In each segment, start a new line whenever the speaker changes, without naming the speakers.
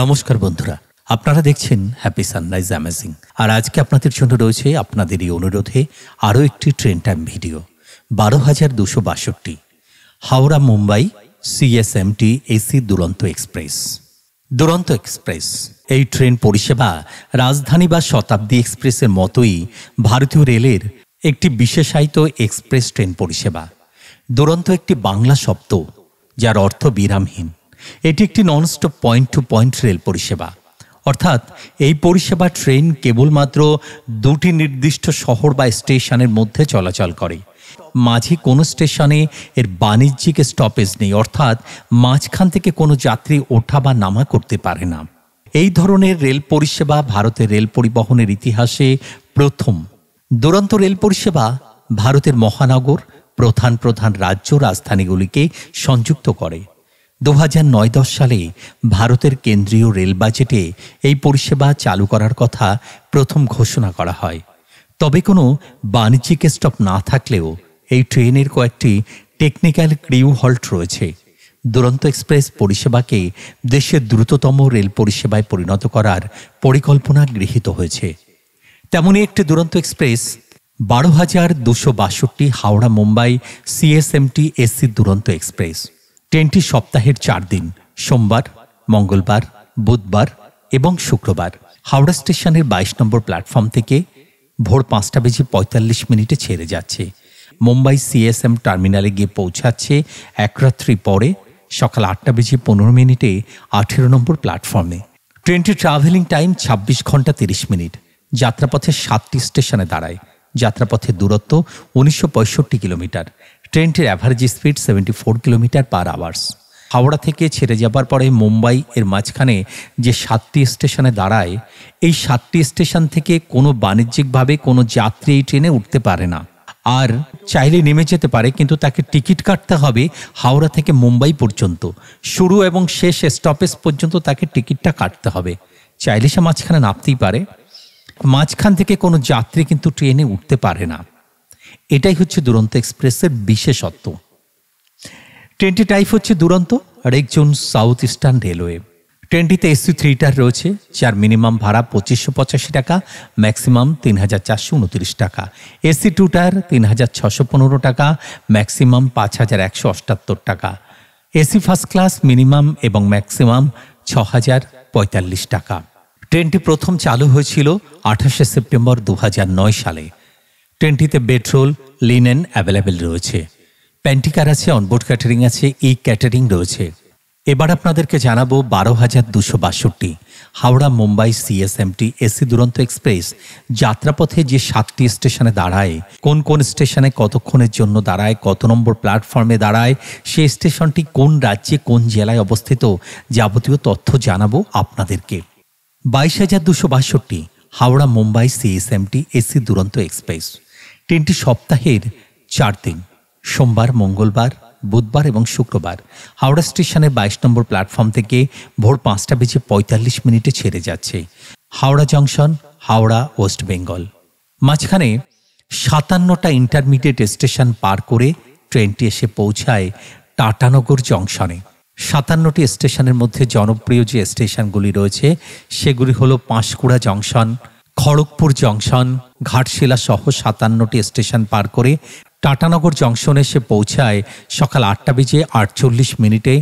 নমস্কার বন্ধুরা আপনারা দেখছেন হ্যাপি সানরাইজ অ্যামেজিং আর আজকে আপনাদের জন্য রয়েছে আপনাদের এই অনুরোধে আরও একটি ট্রেন টাইম ভিডিও বারো হাজার দুশো বাষট্টি Howrah Mumbai CSMT AC Duronto express Duronto express এই ট্রেন পরিষেবা রাজধানী বা শতাব্দী এক্সপ্রেসের মতোই ভারতীয় রেলের একটি বিশেষায়িত এক্সপ্রেস ট্রেন পরিষেবা দুরন্ত একটি বাংলা শব্দ যার অর্থ বিরামহীন এটি একটি nonstop point to point rail পরিষেবা অর্থাৎ এই পরিষেবা ট্রেন কেবলমাত্র দুটি নির্দিষ্ট শহর বা স্টেশনের মধ্যে চলাচল করে মাঝে কোনো স্টেশনে এর বাণিজ্যিক স্টপেজ নেই অর্থাৎ মাঝখান থেকে কোনো যাত্রী ওঠা বা নামা করতে পারে না এই ধরনের রেল পরিষেবা ভারতের রেল পরিবহনের ইতিহাসে প্রথম দুরন্ত রেল পরিষেবা ভারতের মহানগর প্রধান প্রধান রাজ্য রাজধানীগুলিকে সংযুক্ত করে দু হাজার নয় দশ সালে ভারতের কেন্দ্রীয় রেল বাজেটে এই পরিষেবা চালু করার কথা প্রথম ঘোষণা করা হয় তবে কোনো বাণিজ্যিক স্টপ না থাকলেও এই ট্রেনের কয়েকটি টেকনিক্যাল ক্রিউ হল্ট রয়েছে দুরন্ত এক্সপ্রেস পরিষেবাকে দেশের দ্রুততম রেল পরিষেবায় পরিণত করার পরিকল্পনা গৃহীত হয়েছে তেমনই একটি দুরন্ত এক্সপ্রেস বারো হাজার দুশো বাষট্টি Howrah Mumbai CSMT AC Duronto express ট্রেনটি সপ্তাহের চার দিন সোমবার মঙ্গলবার বুধবার এবং শুক্রবার হাওড়া স্টেশনের বাইশ নম্বর প্ল্যাটফর্ম থেকে ভোর পাঁচটা বেজে পঁয়তাল্লিশ মিনিটে ছেড়ে যাচ্ছে মুম্বাই সিএসএম টার্মিনালে গিয়ে পৌঁছাচ্ছে এক রাত্রি পরে সকাল আটটা বেজে পনেরো মিনিটে আঠেরো নম্বর প্ল্যাটফর্মে ট্রেনটির ট্রাভেলিং টাইম ২৬ ঘন্টা তিরিশ মিনিট যাত্রাপথে সাতটি স্টেশনে দাঁড়ায় যাত্রাপথের দূরত্ব উনিশশো কিলোমিটার ট্রেনটির average speed seventy four kilometre per hours Howrah থেকে ছেড়ে যাবার পরে মুম্বাই এর মাঝখানে যে সাতটি স্টেশনে দাঁড়ায় এই সাতটি স্টেশন থেকে কোনো বাণিজ্যিকভাবে কোনো যাত্রী এই ট্রেনে উঠতে পারে না আর চাইলে নেমে যেতে পারে কিন্তু তাকে টিকিট কাটতে হবে হাওড়া থেকে মুম্বাই পর্যন্ত শুরু এবং শেষ স্টপেজ পর্যন্ত তাকে টিকিটটা কাটতে হবে চাইলে সে মাঝখানে নামতেই পারে মাঝখান থেকে কোনো যাত্রী কিন্তু ট্রেনে উঠতে পারে না এটাই হচ্ছে দুরন্ত এক্সপ্রেসের বিশেষত্ব ট্রেনটি টাইপ হচ্ছে দুরন্ত আর একজন সাউথ ইস্টার্ন রেলওয়ে ট্রেনটিতে এসি থ্রি টার রয়েছে যার মিনিমাম ভাড়া পঁচিশশো পঁচাশি টাকা ম্যাক্সিমাম তিন হাজার চারশো উনত্রিশ টাকা এসি টু টার তিন হাজার ছশো পনেরো টাকা ম্যাক্সিমাম পাঁচ হাজার একশো অষ্টাত্তর টাকা এসি ফার্স্ট ক্লাস মিনিমাম এবং ম্যাক্সিমাম ছ হাজার পঁয়তাল্লিশ টাকা ট্রেনটি প্রথম চালু হয়েছিল আঠাশে সেপ্টেম্বর দু সালে ট্রেনটিতে পেট্রোল লিনেন অ্যাভেলেবেল রয়েছে প্যান্টিকার আছে অনবোর্ড ক্যাটারিং আছে ই ক্যাটারিং রয়েছে এবার আপনাদেরকে জানাবো বারো হাজার দুশো বাষট্টি Howrah Mumbai CSMT AC Duronto express যাত্রাপথে যে সাতটি স্টেশনে দাঁড়ায় কোন কোন স্টেশনে কতক্ষণের জন্য দাঁড়ায় কত নম্বর প্ল্যাটফর্মে দাঁড়ায় সেই স্টেশনটি কোন রাজ্যে কোন জেলায় অবস্থিত যাবতীয় তথ্য জানাবো আপনাদেরকে বাইশ হাজার দুশো বাষট্টি Howrah Mumbai CSMT AC Duronto express তিনটি সপ্তাহের চার দিন সোমবার মঙ্গলবার বুধবার এবং শুক্রবার হাওড়া স্টেশনের বাইশ নম্বর প্ল্যাটফর্ম থেকে ভোর পাঁচটা বেজে পঁয়তাল্লিশ মিনিটে ছেড়ে যাচ্ছে Howrah junction Howrah West Bengal মাঝখানে সাতান্নটা ইন্টারমিডিয়েট স্টেশন পার করে ট্রেনটি এসে পৌঁছায় টাটানগর জংশনে সাতান্নটি স্টেশনের মধ্যে জনপ্রিয় যে স্টেশনগুলি রয়েছে সেগুলি হলো পাঁশকুড়া জংশন খড়গপুর জংশন ঘাটশিলা সহ সাতান্নটি স্টেশন পার করে টাটানগর জংশনে এসে পৌঁছায় সকাল আটটা বেজে আটচল্লিশ মিনিটে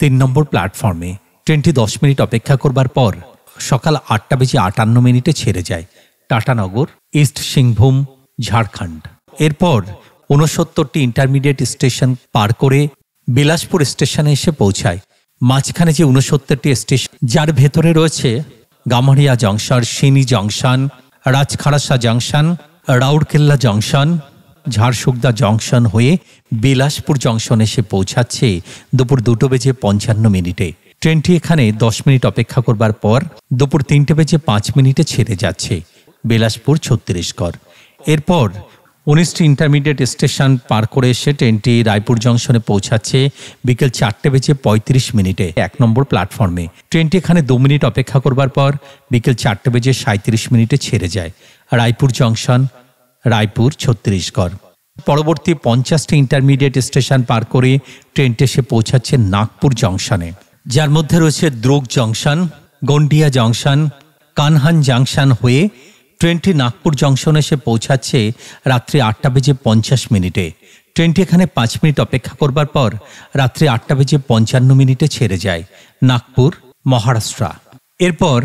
তিন নম্বর প্ল্যাটফর্মে ট্রেনটি দশ মিনিট অপেক্ষা করবার পর সকাল আটটা বেজে আটান্ন মিনিটে ছেড়ে যায় টাটানগর ইস্ট সিংভূম ঝাড়খণ্ড এরপর ঊনসত্তরটি ইন্টারমিডিয়েট স্টেশন পার করে বিলাসপুর স্টেশনে এসে পৌঁছায় মাঝখানে যে ঊনসত্তরটি স্টেশন যার ভেতরে রয়েছে Gamharia junction Sini junction Rajkharsawan junction Rourkela junction Jharsuguda junction হয়ে বিলাসপুর জংশন এসে পৌঁছাচ্ছে দুপুর দুটো বেজে পঞ্চান্ন মিনিটে ট্রেনটি এখানে দশ মিনিট অপেক্ষা করবার পর দুপুর তিনটে বেজে পাঁচ মিনিটে ছেড়ে যাচ্ছে বিলাসপুর ছত্রিশগড় এরপর উনিশটি ইন্টারমিডিয়েট স্টেশন পার করে এসে ট্রেনটি রায়পুর জংশনে পৌঁছাচ্ছে বিকেল চারটে বেজে পঁয়ত্রিশ মিনিটে এক নম্বর প্ল্যাটফর্মে ট্রেনটি এখানে দু মিনিট অপেক্ষা করবার পর বিকেল চারটে বেজে সাঁত্রিশ মিনিটে ছেড়ে যায় রায়পুর জংশন রায়পুর ছত্তিশগড় পরবর্তী পঞ্চাশটি ইন্টারমিডিয়েট স্টেশন পার করে ট্রেনটি এসে পৌঁছাচ্ছে নাগপুর জংশনে যার মধ্যে রয়েছে Durg junction Gondia junction Kanhan junction হয়ে ট্রেনটি নাগপুর জংশন এসে পৌঁছাচ্ছে রাত্রি আটটা বেজে পঞ্চাশ মিনিটে ট্রেনটি এখানে পাঁচ মিনিট অপেক্ষা করবার পর রাত্রি আটটা বেজে পঞ্চান্ন মিনিটে ছেড়ে যায় নাগপুর মহারাষ্ট্র এরপর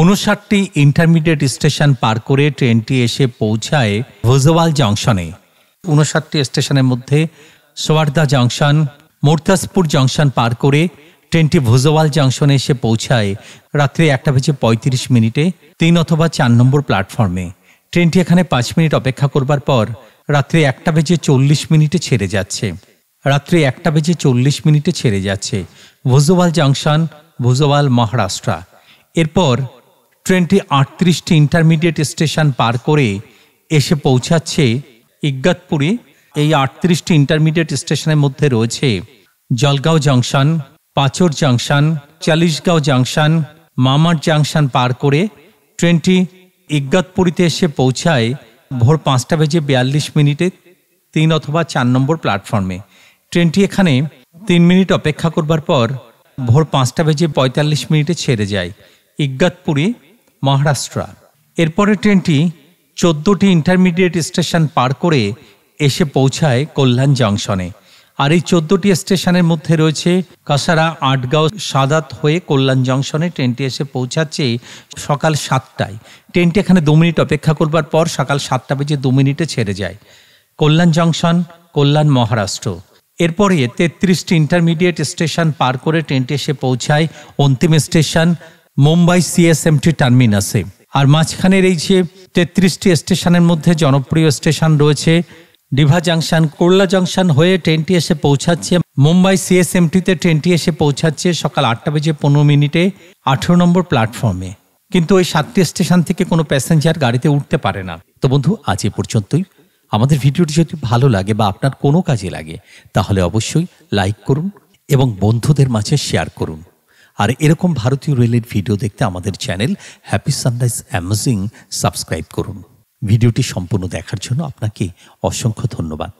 উনষাটটি ইন্টারমিডিয়েট স্টেশন পার করে ট্রেনটি এসে পৌঁছায় ভোজওয়াল জংশনে উনষাটটি স্টেশনের মধ্যে সোয়ার্দা জংশন মুরতাজপুর জংশন পার করে ট্রেনটি ভুজওয়াল জাংশনে এসে পৌঁছায় রাত্রি একটা বেজে পঁয়ত্রিশ মিনিটে তিন অথবা চার নম্বর প্ল্যাটফর্মে ট্রেনটি এখানে পাঁচ মিনিট অপেক্ষা করবার পর রাত্রি একটা বেজে চল্লিশ মিনিটে ছেড়ে যাচ্ছে রাত্রি একটা বেজে চল্লিশ মিনিটে ছেড়ে যাচ্ছে ভুজওয়াল জাংশন ভুজওয়াল মহারাষ্ট্র এরপর ট্রেনটি আটত্রিশটি ইন্টারমিডিয়েট স্টেশন পার করে এসে পৌঁছাচ্ছে ইজ্ঞাতপুরে এই আটত্রিশটি ইন্টারমিডিয়েট স্টেশনের মধ্যে রয়েছে Jalgaon junction Pachora junction Chalisgaon junction Manmad junction পার করে ট্রেনটি ইজ্ঞাতপুরীতে এসে পৌঁছায় ভোর পাঁচটা বেজে বিয়াল্লিশ মিনিটে তিন অথবা চার নম্বর প্ল্যাটফর্মে ট্রেনটি এখানে তিন মিনিট অপেক্ষা করবার পর ভোর পাঁচটা বেজে পঁয়তাল্লিশ মিনিটে ছেড়ে যায় ইজ্ঞাতপুরী মহারাষ্ট্র এরপরে ট্রেনটি চোদ্দোটি ইন্টারমিডিয়েট স্টেশন পার করে এসে পৌঁছায় কল্যাণ জংশনে আর এই চোদ্দটি স্টেশনের মধ্যে রয়েছে কাসারা আটগাঁও সাদাত হয়ে কল্যাণ জংশনে ট্রেনটি এসে পৌঁছাচ্ছে সকাল সাতটায় ট্রেনটি এখানে দু মিনিট অপেক্ষা করবার পর সকাল সাতটা বেজে দু মিনিটে ছেড়ে যায় কল্যাণ জংশন কল্যাণ মহারাষ্ট্র এরপরে তেত্রিশটি ইন্টারমিডিয়েট স্টেশন পার করে ট্রেনটি এসে পৌঁছায় অন্তিম স্টেশন মুম্বাই সিএসএমটি টার্মিনাসে আর মাঝখানের এই যে তেত্রিশটি স্টেশনের মধ্যে জনপ্রিয় স্টেশন রয়েছে ডিভা জাংশন কোরলা জাংশন হয়ে ট্রেনটি এসে পৌঁছাচ্ছে মুম্বাই সিএসএমটিতে ট্রেনটি এসে পৌঁছাচ্ছে সকাল আটটা বেজে পনেরো মিনিটে আঠেরো নম্বর প্ল্যাটফর্মে কিন্তু ওই সাতটি স্টেশন থেকে কোনো প্যাসেঞ্জার গাড়িতে উঠতে পারে না তো বন্ধু আজ এ পর্যন্তই আমাদের ভিডিওটি যদি ভালো লাগে বা আপনার কোনো কাজে লাগে তাহলে অবশ্যই লাইক করুন এবং বন্ধুদের মাঝে শেয়ার করুন আর এরকম ভারতীয় রেলের ভিডিও দেখতে আমাদের channel happy sunrise amazing subscribe করুন ভিডিওটি সম্পূর্ণ দেখার জন্য আপনাকে অসংখ্য ধন্যবাদ